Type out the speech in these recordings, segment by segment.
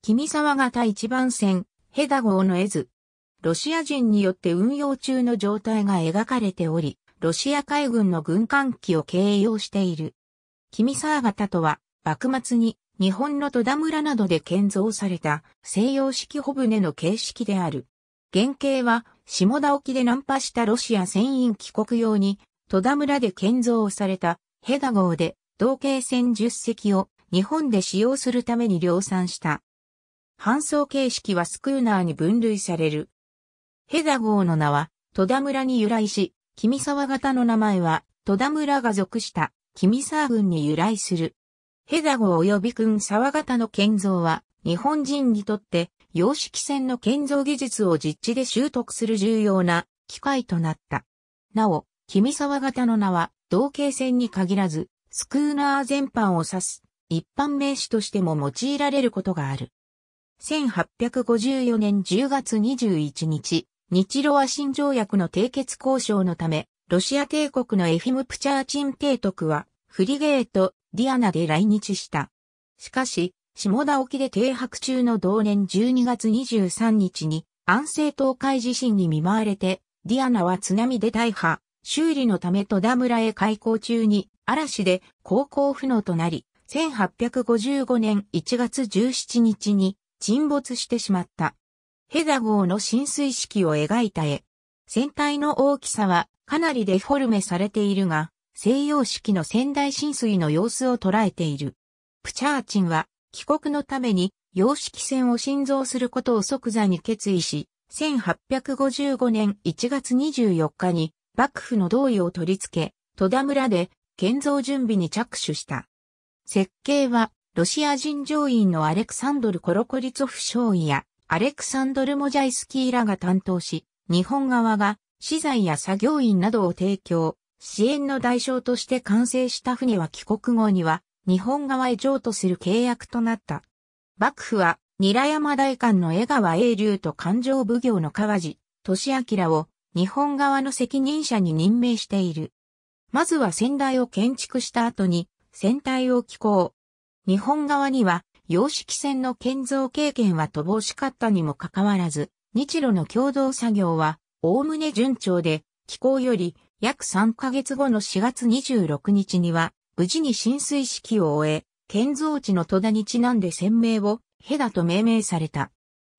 君沢型一番線、ヘダ号の絵図。ロシア人によって運用中の状態が描かれており、ロシア海軍の軍艦機を形容している。君沢型とは、幕末に日本の戸田村などで建造された西洋式帆船の形式である。原型は下田沖で難破したロシア船員帰国用に戸田村で建造されたヘダ号で同型船10隻を日本で使用するために量産した搬送形式はスクーナーに分類される。ヘザ号の名は、戸田村に由来し、君沢型の名前は、戸田村が属した君沢郡に由来する。ヘザ号及び君沢型の建造は、日本人にとって、洋式船の建造技術を実地で習得する重要な機会となった。なお、君沢型の名は、同型船に限らず、スクーナー全般を指す、一般名詞としても用いられることがある。1854年10月21日、日露ア新条約の締結交渉のため、ロシア帝国のエフィムプチャーチン提督は、フリゲート、ディアナで来日した。しかし、下田沖で停泊中の同年12月23日に、安政東海地震に見舞われて、ディアナは津波で大破、修理のため戸田村へ開港中に、嵐で航行不能となり、1855年1月17日に沈没してしまった。ヘザ号の浸水式を描いた絵。船体の大きさはかなりデフォルメされているが、西洋式の仙台浸水の様子を捉えている。プチャーチンは帰国のために洋式船を新造することを即座に決意し、1855年1月24日に幕府の同意を取り付け、戸田村で建造準備に着手した。設計はロシア人乗員のアレクサンドル・コロコリツォフ少尉やアレクサンドル・モジャイスキーらが担当し、日本側が資材や作業員などを提供、支援の代償として完成した船は帰国後には日本側へ譲渡する契約となった。幕府はニラ山大官の江川英竜と勘定奉行の川地、俊明を日本側の責任者に任命している。まずは仙台を建築した後に、船体を寄港、日本側には、洋式船の建造経験は乏しかったにもかかわらず、日露の共同作業は、おおむね順調で、寄港より約3ヶ月後の4月26日には、無事に浸水式を終え、建造地の戸田にちなんで船名を、ヘダと命名された。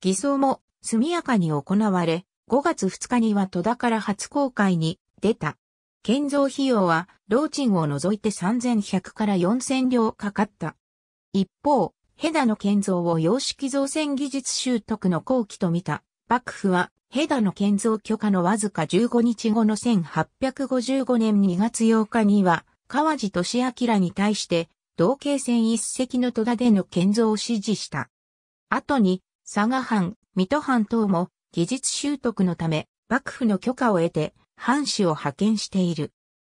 偽装も速やかに行われ、5月2日には戸田から初公開に出た。建造費用は、老賃を除いて3100から4000両かかった。一方、ヘダの建造を様式造船技術習得の後期と見た。幕府は、ヘダの建造許可のわずか15日後の1855年2月8日には、川地俊明に対して、同型船一隻の戸田での建造を指示した。後に、佐賀藩、水戸藩等も、技術習得のため、幕府の許可を得て、藩士を派遣している。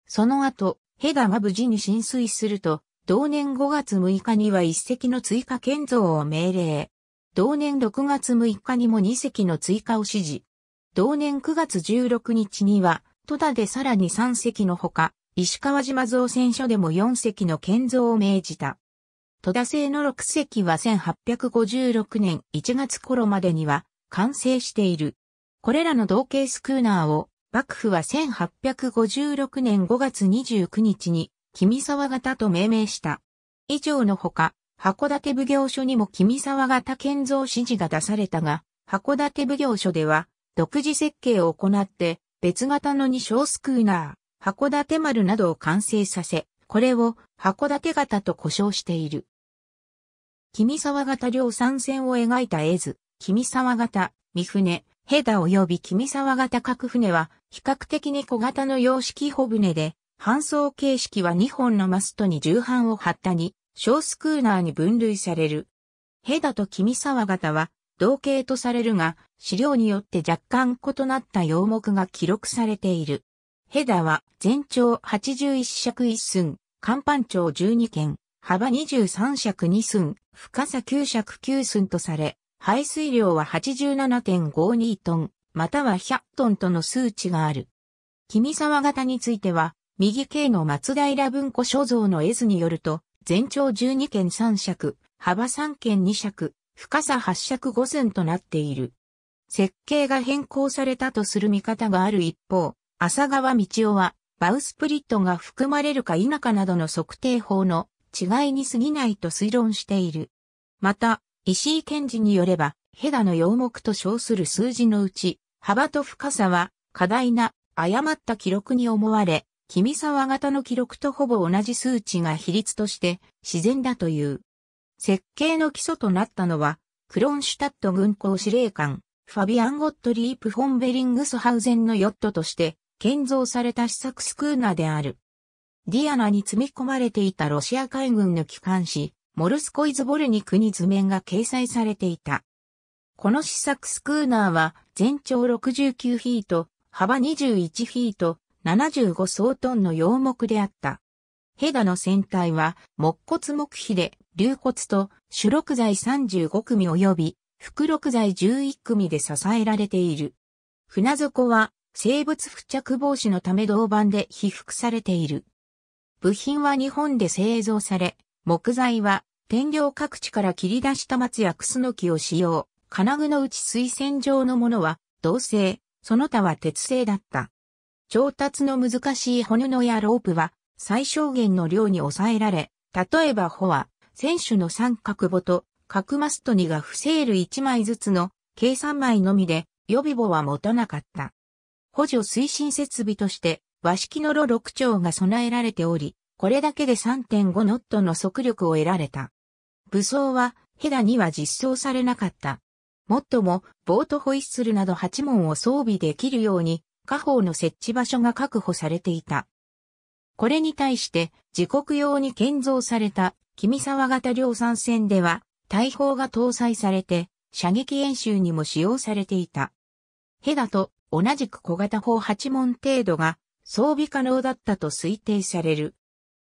その後、ヘダは無事に浸水すると、同年5月6日には1隻の追加建造を命令。同年6月6日にも2隻の追加を指示。同年9月16日には、戸田でさらに3隻のほか、石川島造船所でも4隻の建造を命じた。戸田製の6隻は1856年1月頃までには完成している。これらの同型スクーナーを幕府は1856年5月29日に君沢型と命名した。以上のほか、函館奉行所にも君沢型建造指示が出されたが、函館奉行所では、独自設計を行って、別型の二小スクーナー、函館丸などを完成させ、これを函館型と呼称している。君沢型両三線を描いた絵図、君沢型、三船、ヘダ及び君沢型各船は、比較的に小型の洋式帆船で、搬送形式は2本のマストに重版を張ったに、小スクーナーに分類される。ヘダと君沢型は同型とされるが、資料によって若干異なった要目が記録されている。ヘダは全長81尺1寸、甲板長12件、幅23尺2寸、深さ9尺9寸とされ、排水量は87.52トン、または100トンとの数値がある。君沢型については、右系の松平文庫所蔵の絵図によると、全長12件3尺、幅3件2尺、深さ8尺5寸となっている。設計が変更されたとする見方がある一方、浅川道夫は、バウスプリットが含まれるか否かなどの測定法の違いに過ぎないと推論している。また、石井賢治によれば、ヘダの要目と称する数字のうち、幅と深さは、過大な誤った記録に思われ、君沢型の記録とほぼ同じ数値が比率として自然だという。設計の基礎となったのは、クロンシュタット軍港司令官、ファビアン・ゴットリープ・フォン・ベリングスハウゼンのヨットとして、建造された試作スクーナーである。ディアナに積み込まれていたロシア海軍の機関紙、モルスコイズ・ボルニクに図面が掲載されていた。この試作スクーナーは、全長69フィート、幅21フィート、75総トンの洋木であった。ヘダの船体は木骨木皮で流骨と主力材35組及び副録材11組で支えられている。船底は生物付着防止のため銅板で被覆されている。部品は日本で製造され、木材は天領各地から切り出した松やクスノキを使用。金具のうち水洗状のものは銅製、その他は鉄製だった。調達の難しい骨のやロープは最小限の量に抑えられ、例えばホは選手の三角ボと角マストにが不正る1枚ずつの計3枚のみで予備棒は持たなかった。補助推進設備として和式の炉6丁が備えられており、これだけで3.5ノットの速力を得られた。武装はヘダには実装されなかった。もっとも、ボートホイッスルなど8門を装備できるように火砲の設置場所が確保されていた。これに対して、自国用に建造された、君沢型量産船では、大砲が搭載されて、射撃演習にも使用されていた。ヘダと同じく小型砲8門程度が装備可能だったと推定される。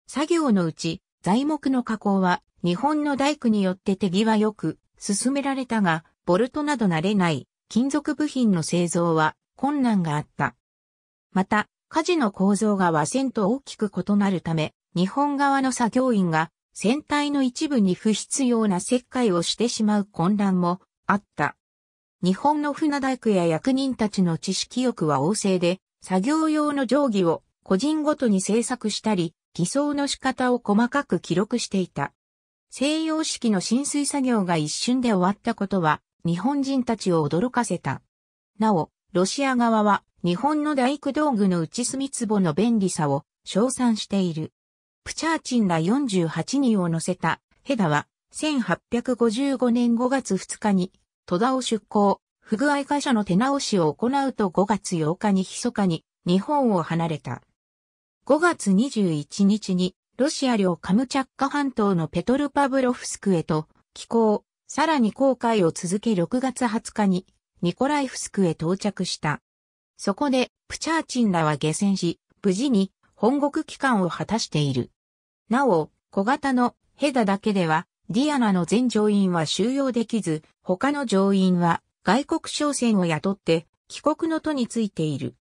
作業のうち、材木の加工は日本の大工によって手際よく進められたが、ボルトなど慣れない金属部品の製造は困難があった。また、火事の構造が和船と大きく異なるため、日本側の作業員が船体の一部に不必要な切開をしてしまう混乱もあった。日本の船大工や役人たちの知識欲は旺盛で、作業用の定規を個人ごとに制作したり、偽装の仕方を細かく記録していた。西洋式の浸水作業が一瞬で終わったことは、日本人たちを驚かせた。なお、ロシア側は日本の大工道具の内隅壺の便利さを称賛している。プチャーチンら48人を乗せたヘダは1855年5月2日に戸田を出港、不具合会社の手直しを行うと5月8日に密かに日本を離れた。5月21日にロシア領カムチャッカ半島のペトルパブロフスクへと寄港、さらに航海を続け6月20日にニコライフスクへ到着した。そこで、プチャーチンらは下船し、無事に本国帰還を果たしている。なお、小型のヘダだけでは、ディアナの全乗員は収容できず、他の乗員は外国商船を雇って帰国の途についている。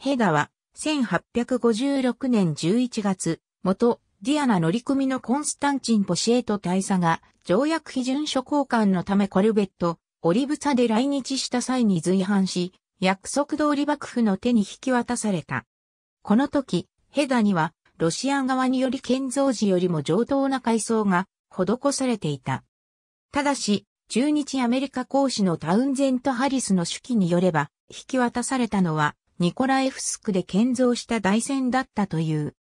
ヘダは1856年11月、元ディアナ乗組のコンスタンチン・ポシエト大佐が条約批准書交換のためコルベットオリブサで来日した際に随伴し、約束通り幕府の手に引き渡された。この時、ヘダには、ロシア側により建造時よりも上等な階層が施されていた。ただし、中日アメリカ公使のタウンゼント・ハリスの手記によれば、引き渡されたのは、ニコラエフスクで建造した大船だったという。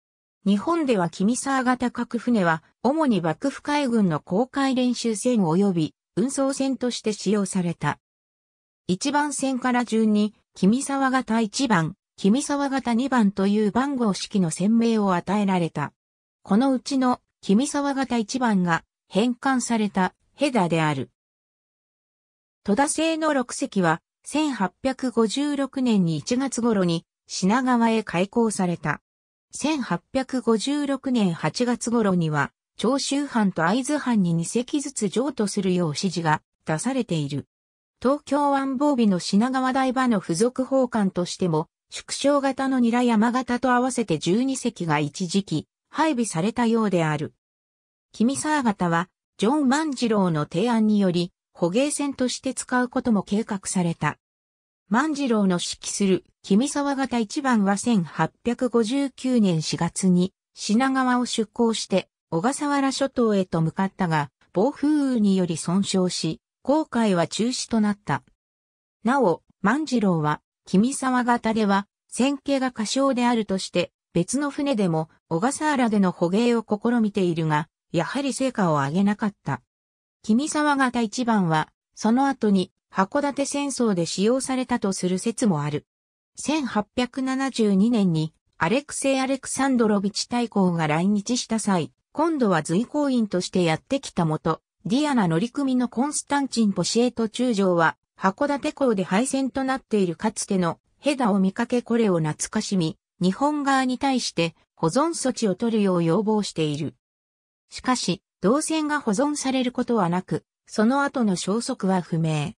日本ではキミサー型核船は、主に幕府海軍の公海練習船及び運送船として使用された。一番線から順に、君沢型一番、君沢型二番という番号式の船名を与えられた。このうちの君沢型一番が返還されたヘダである。戸田製の六隻は1856年に1月頃に品川へ開港された。1856年8月頃には長州藩と会津藩に2隻ずつ譲渡するよう指示が出されている。東京湾防備の品川台場の付属法官としても、縮小型のニラ山型と合わせて12隻が一時期配備されたようである。君沢型は、ジョン万次郎の提案により、捕鯨船として使うことも計画された。万次郎の指揮する君沢型1番は1859年4月に品川を出港して小笠原諸島へと向かったが、暴風雨により損傷し、航海は中止となった。なお、万次郎は、君沢型では、戦形が過小であるとして、別の船でも小笠原での捕鯨を試みているが、やはり成果を上げなかった。君沢型一番は、その後に函館戦争で使用されたとする説もある。1872年にアレクセイ・アレクサンドロビチ大公が来日した際、今度は随行員としてやってきた元、ディアナ乗組のコンスタンチン・ポシエト中将は、函館港で敗戦となっているかつてのヘダを見かけこれを懐かしみ、日本側に対して保存措置を取るよう要望している。しかし、動線が保存されることはなく、その後の消息は不明。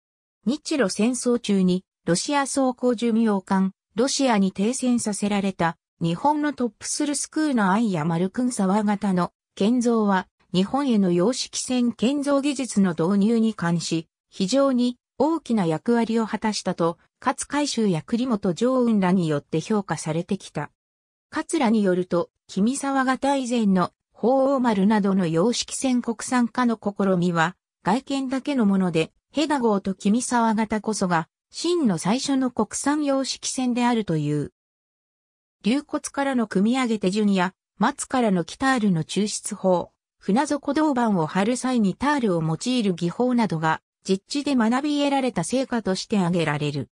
日露戦争中に、ロシア装甲寿命艦、ロシアに停戦させられた、日本のトップスルスクーナアイやマルクンサワ型の建造は日本への洋式船建造技術の導入に関し、非常に大きな役割を果たしたと、勝海舟や栗本常雲らによって評価されてきた。桂らによると、君沢型以前の鳳凰丸などの洋式船国産化の試みは、外見だけのもので、ヘダ号と君沢型こそが、真の最初の国産洋式船であるという。流骨からの組み上げ手順や、松からの木タールの抽出法、船底銅板を張る際にタールを用いる技法などが、実地で学び得られた成果として挙げられる。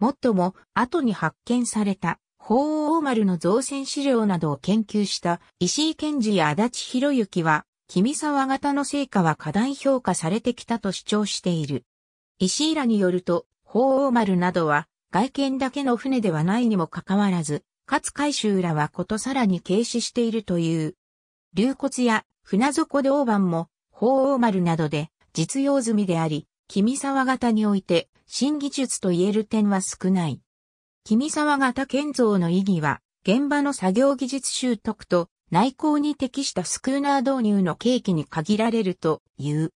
もっとも、後に発見された、鳳凰丸の造船資料などを研究した石井健治や足立博之は、君沢型の成果は過大評価されてきたと主張している。石井らによると、鳳凰丸などは、外見だけの船ではないにもかかわらず、勝海舟らはことさらに軽視しているという。流骨や船底銅板も、鳳凰丸などで実用済みであり、君沢型において新技術と言える点は少ない。君沢型建造の意義は、現場の作業技術習得と内向に適したスクーナー導入の契機に限られるという。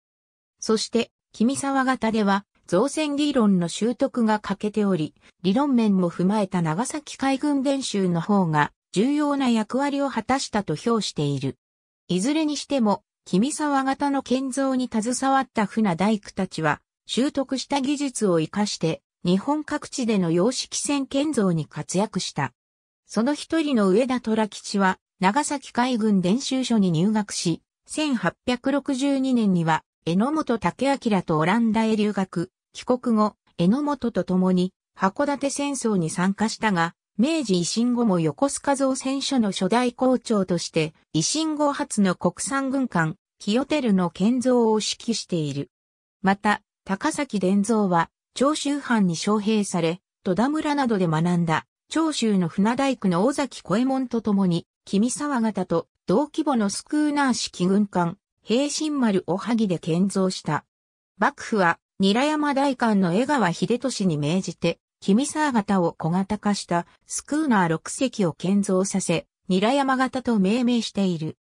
そして、君沢型では造船理論の習得が欠けており、理論面も踏まえた長崎海軍練習の方が重要な役割を果たしたと評している。いずれにしても、君沢型の建造に携わった船大工たちは、習得した技術を活かして、日本各地での洋式船建造に活躍した。その一人の上田虎吉は、長崎海軍練習所に入学し、1862年には、榎本武明とオランダへ留学、帰国後、榎本と共に函館戦争に参加したが、明治維新後も横須賀造船所の初代校長として、維新後初の国産軍艦、清ヨテルの建造を指揮している。また、高崎伝蔵は、長州藩に招聘され、戸田村などで学んだ、長州の船大工の尾崎小右衛門と共に、君沢方と同規模のスクーナー式軍艦、平新丸おはぎで建造した。幕府は韮山大官の江川秀俊に命じて、君沢型を小型化したスクーナー6隻を建造させ、韮山型と命名している。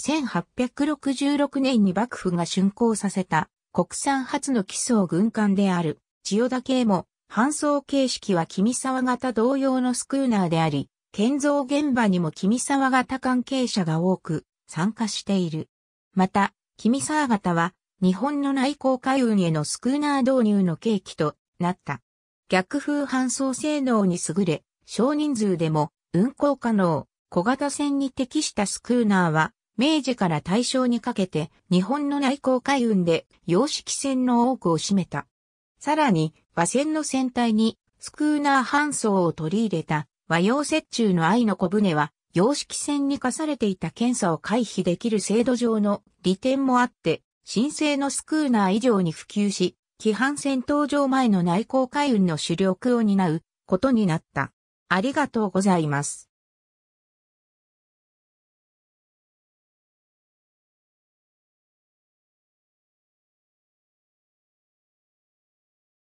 1866年に幕府が竣工させた国産初の基礎軍艦である千代田系も搬送形式は君沢型同様のスクーナーであり、建造現場にも君沢型関係者が多く参加している。また、君沢型は日本の内航海運へのスクーナー導入の契機となった。逆風搬送性能に優れ、少人数でも運航可能、小型船に適したスクーナーは、明治から大正にかけて日本の内航海運で洋式船の多くを占めた。さらに、和船の船体にスクーナー搬送を取り入れた和洋折衷の愛の小舟は、洋式船に課されていた検査を回避できる制度上の利点もあって、新請のスクーナー以上に普及し、規範戦闘場前の内航海運の主力を担うことになった。ありがとうございます。